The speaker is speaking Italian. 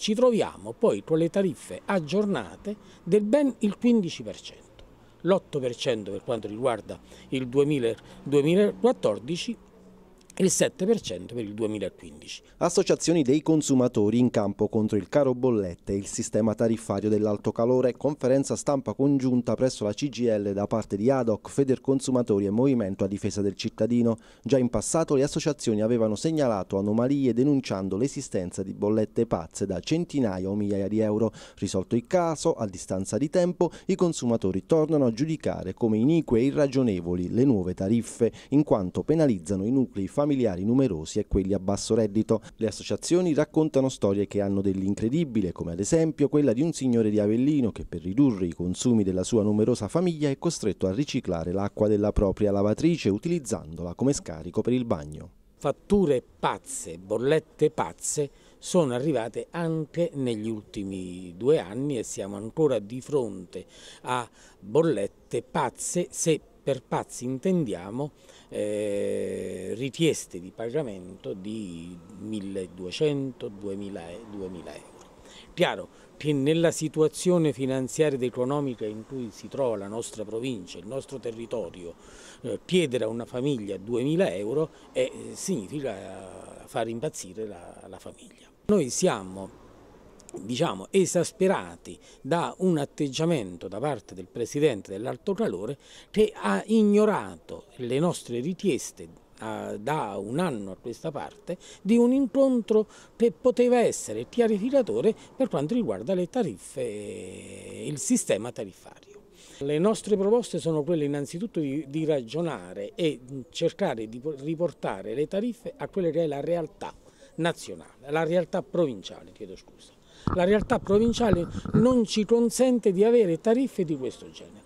ci troviamo poi con le tariffe aggiornate del ben il 15%, l'8% per quanto riguarda il 2014 e il 7% per il 2015. Associazioni dei consumatori in campo contro il caro bollette e il sistema tariffario dell'alto calore, conferenza stampa congiunta presso la CGL da parte di ADOC, Federconsumatori e Movimento a difesa del cittadino. Già in passato le associazioni avevano segnalato anomalie denunciando l'esistenza di bollette pazze da centinaia o migliaia di euro. Risolto il caso, a distanza di tempo, i consumatori tornano a giudicare come inique e irragionevoli le nuove tariffe, in quanto penalizzano i nuclei familiari familiari numerosi e quelli a basso reddito. Le associazioni raccontano storie che hanno dell'incredibile, come ad esempio quella di un signore di Avellino che per ridurre i consumi della sua numerosa famiglia è costretto a riciclare l'acqua della propria lavatrice utilizzandola come scarico per il bagno. Fatture pazze, bollette pazze sono arrivate anche negli ultimi due anni e siamo ancora di fronte a bollette pazze se per pazzi intendiamo eh, richieste di pagamento di 1.200-2.000 euro. Chiaro che nella situazione finanziaria ed economica in cui si trova la nostra provincia, il nostro territorio, eh, chiedere a una famiglia 2.000 euro è, eh, significa far impazzire la, la famiglia. Noi siamo diciamo, esasperati da un atteggiamento da parte del Presidente dell'Alto Calore che ha ignorato le nostre richieste a, da un anno a questa parte di un incontro che poteva essere chiarificatore per quanto riguarda le tariffe il sistema tariffario. Le nostre proposte sono quelle innanzitutto di, di, ragionare e cercare di riportare le tariffe a quella che è la realtà nazionale, la realtà provinciale, chiedo scusa. La realtà provinciale non ci consente di avere tariffe di questo genere.